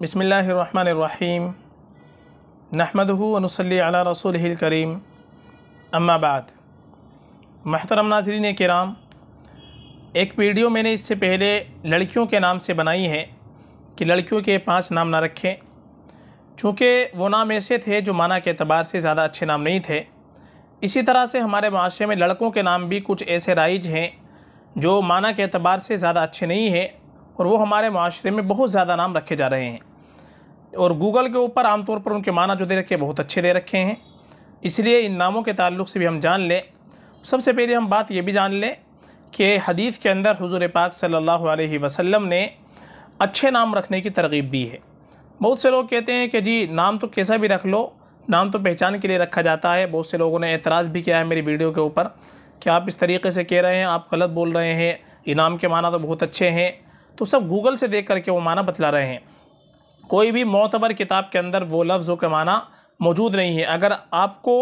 बिसमीम नहमदूनसली अला रसूल करीम अम्माबाद महतरम नाजरीन कराम एक वीडियो मैंने इससे पहले लड़कियों के नाम से बनाई है कि लड़कियों के पांच नाम ना रखें चूँकि वो नाम ऐसे थे जो माना के अतबार से ज़्यादा अच्छे नाम नहीं थे इसी तरह से हमारे माशरे में लड़कों के नाम भी कुछ ऐसे राइज हैं जो माना के अतबार से ज़्यादा अच्छे नहीं हैं और वो हमारे माशरे में बहुत ज़्यादा नाम रखे जा रहे हैं और गूगल के ऊपर आमतौर पर उनके माना जो दे रखे बहुत अच्छे दे रखे हैं इसलिए इन नामों के ताल्लुक से भी हम जान लें सबसे पहले हम बात ये भी जान लें कि हदीस के अंदर हुजूर पाक सल्लल्लाहु अलैहि वसल्लम ने अच्छे नाम रखने की तरगीब दी है बहुत से लोग कहते हैं कि जी नाम तो कैसा भी रख लो नाम तो पहचान के लिए रखा जाता है बहुत से लोगों ने एतराज़ भी किया है मेरी वीडियो के ऊपर कि आप इस तरीके से कह रहे हैं आप गलत बोल रहे हैं इनाम के माना तो बहुत अच्छे हैं तो सब गूगल से देख करके वो माना बतला रहे हैं कोई भी मोतबर किताब के अंदर वो लफ्ज़ों के माना मौजूद नहीं है अगर आपको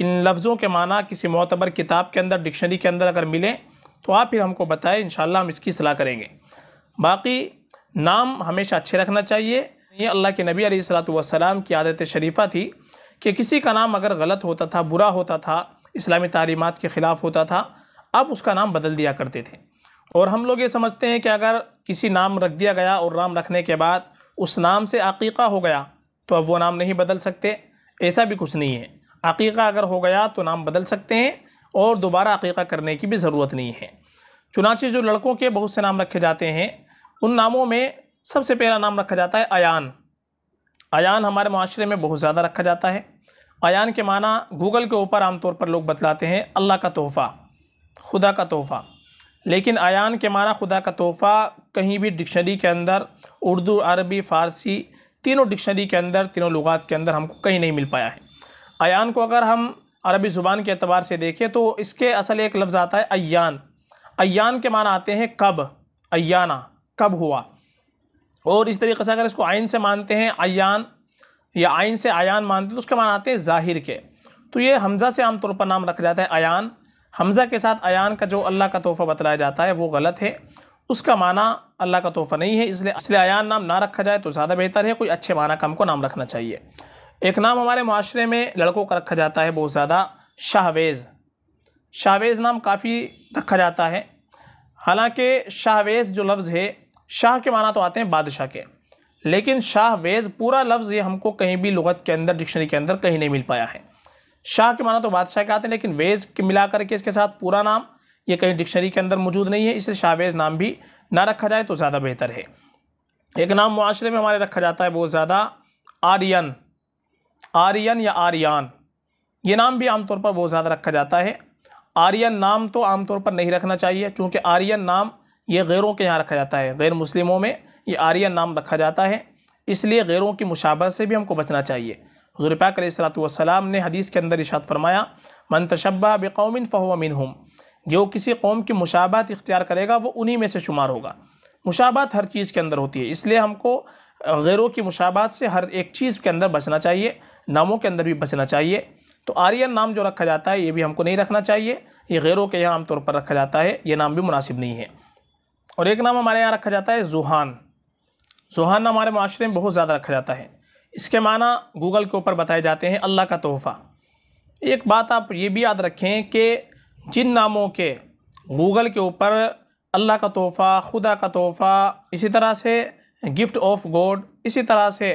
इन लफ्ज़ों के माना किसी मोतबर किताब के अंदर डिक्शनरी के अंदर अगर मिले तो आप फिर हमको बताएं इन हम इसकी सलाह करेंगे बाकी नाम हमेशा अच्छे रखना चाहिए ये अल्लाह के नबी अलैहिस्सलाम की आदत शरीफ़ा थी कि किसी का नाम अगर गलत होता था बुरा होता था इस्लामी तलीमत के ख़िलाफ़ होता था अब उसका नाम बदल दिया करते थे और हम लोग ये समझते हैं कि अगर किसी नाम रख दिया गया और नाम रखने के बाद उस नाम से अकीक़ा हो गया तो अब वो नाम नहीं बदल सकते ऐसा भी कुछ नहीं है अकीक़ा अगर हो गया तो नाम बदल सकते हैं और दोबारा अकीक़ा करने की भी ज़रूरत नहीं है चुनाचे जो लड़कों के बहुत से नाम रखे जाते हैं उन नामों में सबसे पहला नाम रखा जाता है अन अन हमारे माशरे में बहुत ज़्यादा रखा जाता है अन के माना गूगल के ऊपर आमतौर पर लोग बतलाते हैं अल्लाह का तोहफ़ा खुदा का तोहफ़ा लेकिन अन के माना खुदा का तोहफ़ा कहीं भी डिक्शनरी के अंदर उर्दू अरबी फ़ारसी तीनों डिक्शनरी के अंदर तीनों लुगात के अंदर हमको कहीं नहीं मिल पाया है अयान को अगर हम अरबी ज़ुबान के अतबार से देखें तो इसके असल एक लफ्ज़ आता है अयान अयान के माना आते हैं कब अना कब हुआ और इस तरीके से अगर इसको आयन से मानते हैं अयान या आयन से अन मानते हैं तो उसके मान आते हैं ज़ाहिर के तो ये हमज़ा से आमतौर पर नाम रखा जाता है अन हमज़ा के साथ अन का जो अल्लाह का तोहफ़ा बतलाया जाता है वो गलत है उसका माना अल्लाह का तोहफा नहीं है इसलिए इसलिए आयान नाम ना रखा जाए तो ज़्यादा बेहतर है कोई अच्छे माना का हमको नाम रखना चाहिए एक नाम हमारे माशरे में लड़कों का रखा जाता है बहुत ज़्यादा शाहवेज़ शाहवेज़ नाम काफ़ी रखा जाता है हालांकि शाहवेज़ जो लफ्ज़ है शाह के माना तो आते हैं बादशाह के लेकिन शाहवेज़ पूरा लफ्ज़ ये हमको कहीं भी लगत के अंदर डिक्शनरी के अंदर कहीं नहीं मिल पाया है शाह के माना तो बादशाह के आते हैं लेकिन वेज़ मिला करके इसके साथ पूरा नाम ये कहीं डिक्शनरी के अंदर मौजूद नहीं है इसे शावेज़ नाम भी ना रखा जाए तो ज़्यादा बेहतर है एक नाम माशरे में हमारे रखा जाता है बहुत ज़्यादा आर्यन आर्यन या आर्यन ये नाम भी आमतौर पर बहुत ज़्यादा रखा जाता है आर्यन नाम तो आमतौर पर नहीं रखना चाहिए चूँकि आर्यन नाम ये गैरों के यहाँ रखा जाता है गैर मुस्लिमों में ये आर्यन नाम रखा जाता है इसलिए गैरों की मुशाबत से भी हमको बचना चाहिए हजरपाक सलात वसलाम ने हदीस के अंदर इशात फरमाया मन तशबा बेकौमिन फ़ोमिन हम जो किसी कौम की मुशाबात इख्तियार करेगा वो उन्हीं में से शुमार होगा मुशाबात हर चीज़ के अंदर होती है इसलिए हमको गैरों की मुशाबात से हर एक चीज़ के अंदर बचना चाहिए नामों के अंदर भी बचना चाहिए तो आर्यन नाम जो रखा जाता है ये भी हमको नहीं रखना चाहिए ये गैरों के यहाँ आमतौर पर रखा जाता है ये नाम भी मुनासिब नहीं है और एक नाम हमारे यहाँ रखा जाता है जुहान जुहान हमारे माशरे में बहुत ज़्यादा रखा जाता है इसके माना गूगल के ऊपर बताए जाते हैं अल्लाह का तोहफ़ा एक बात आप ये भी याद रखें कि जिन नामों के गूगल के ऊपर अल्लाह का तोहफ़ा खुदा का तोहफ़ा इसी तरह से गिफ्ट ऑफ गॉड इसी तरह से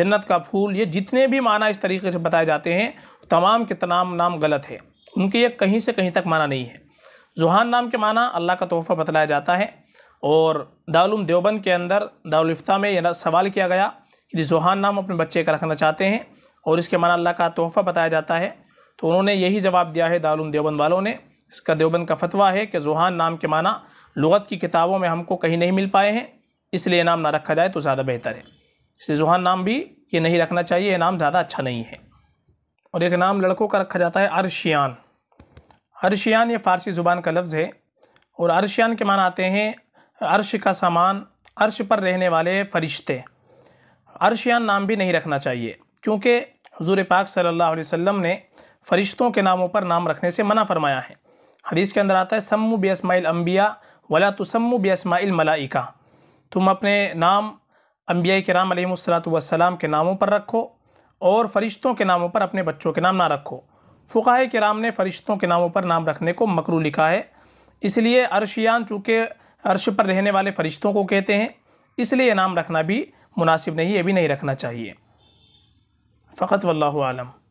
जन्नत का फूल ये जितने भी माना इस तरीके से बताए जाते हैं तमाम के तमाम नाम गलत है उनके ये कहीं से कहीं तक माना नहीं है जुहान नाम के माना अल्लाह का तोहफ़ा बतलाया जाता है और दारुम देवबंद के अंदर दारुलफ्ता में यह सवाल किया गया कि जुहान नाम अपने बच्चे का रखना चाहते हैं और इसके माना अल्लाह का तोहफ़ा बताया जाता है तो उन्होंने यही जवाब दिया है दारुम देवबंद वालों ने इसका देवबंद का फतवा है कि जुहान नाम के माना लगत की किताबों में हमको कहीं नहीं मिल पाए हैं इसलिए नाम ना रखा जाए तो ज़्यादा बेहतर है इसलिए जुहान नाम भी ये नहीं रखना चाहिए ये नाम ज़्यादा अच्छा नहीं है और एक नाम लड़कों का रखा जाता है अरशियान अरशियान ये फ़ारसी ज़ुबान का लफ्ज़ है और अरशियान के माना आते हैं अरश का सामान अरश पर रहने वाले फरिश्ते अरशियान नाम भी नहीं रखना चाहिए क्योंकि हजूर पाक सल्लल्लाहु अलैहि वसल्लम ने फ़रिश्तों के नामों पर नाम रखने से मना फरमाया है हदीस के अंदर आता है सम्मु बेसमाइल अम्बिया वला तुसम्मु बेसमाइल मलाइका तुम अपने नाम अम्बिया के कराम वसलाम के नामों पर रखो और फरिश्तों के नामों पर अपने बच्चों के नाम ना रखो के राम ने फरिश्तों के नामों पर नाम रखने को मकरू लिखा है इसलिए अरशियान चूँकि अर्श पर रहने वाले फ़रिश्तों को कहते हैं इसलिए नाम रखना भी मुनासिब नहीं ये भी नहीं रखना चाहिए फ़कत वल्लम